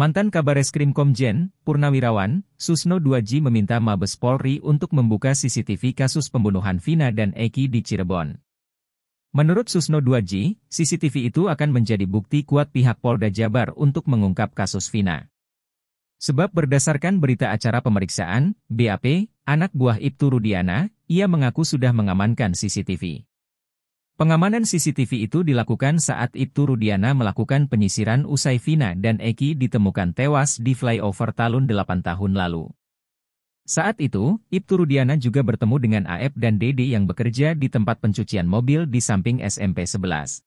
Mantan Kabares Krim Komjen, Purnawirawan, Susno 2G meminta Mabes Polri untuk membuka CCTV kasus pembunuhan Vina dan Eki di Cirebon. Menurut Susno 2G, CCTV itu akan menjadi bukti kuat pihak Polda Jabar untuk mengungkap kasus Vina. Sebab berdasarkan berita acara pemeriksaan, BAP, anak buah Ibtu Rudiana, ia mengaku sudah mengamankan CCTV. Pengamanan CCTV itu dilakukan saat Ibtu Rudiana melakukan penyisiran usai Vina dan Eki ditemukan tewas di flyover Talun 8 tahun lalu. Saat itu, Ibtu Rudiana juga bertemu dengan AF dan Dedi yang bekerja di tempat pencucian mobil di samping SMP 11.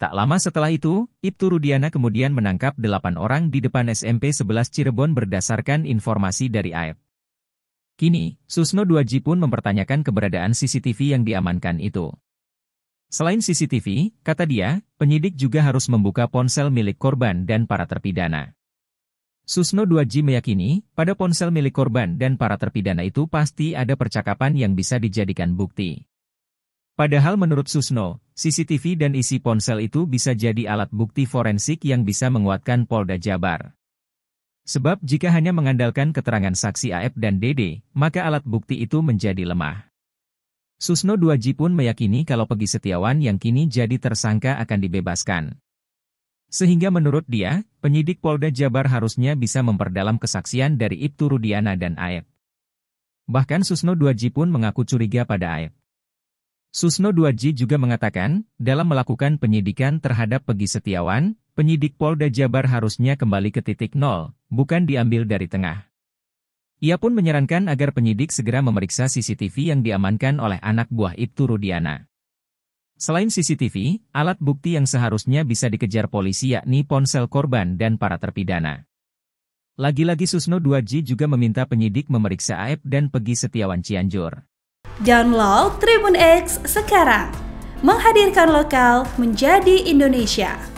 Tak lama setelah itu, Ibtu Rudiana kemudian menangkap delapan orang di depan SMP 11 Cirebon berdasarkan informasi dari AF. Kini, Susno 2G pun mempertanyakan keberadaan CCTV yang diamankan itu. Selain CCTV, kata dia, penyidik juga harus membuka ponsel milik korban dan para terpidana. Susno 2G meyakini, pada ponsel milik korban dan para terpidana itu pasti ada percakapan yang bisa dijadikan bukti. Padahal menurut Susno, CCTV dan isi ponsel itu bisa jadi alat bukti forensik yang bisa menguatkan Polda Jabar. Sebab jika hanya mengandalkan keterangan saksi AF dan DD, maka alat bukti itu menjadi lemah. Susno 2 g pun meyakini kalau Pegi Setiawan yang kini jadi tersangka akan dibebaskan. Sehingga menurut dia, penyidik Polda Jabar harusnya bisa memperdalam kesaksian dari Ibtu Rudiana dan Aep. Bahkan Susno 2 g pun mengaku curiga pada Aep. Susno 2 g juga mengatakan, dalam melakukan penyidikan terhadap Pegi Setiawan, penyidik Polda Jabar harusnya kembali ke titik nol, bukan diambil dari tengah. Ia pun menyarankan agar penyidik segera memeriksa CCTV yang diamankan oleh anak buah Ibtu Rudiana. Selain CCTV, alat bukti yang seharusnya bisa dikejar polisi yakni ponsel korban dan para terpidana. Lagi-lagi Susno 2G juga meminta penyidik memeriksa Aep dan Pegi Setiawan Cianjur. Download Tribun X sekarang, menghadirkan lokal menjadi Indonesia.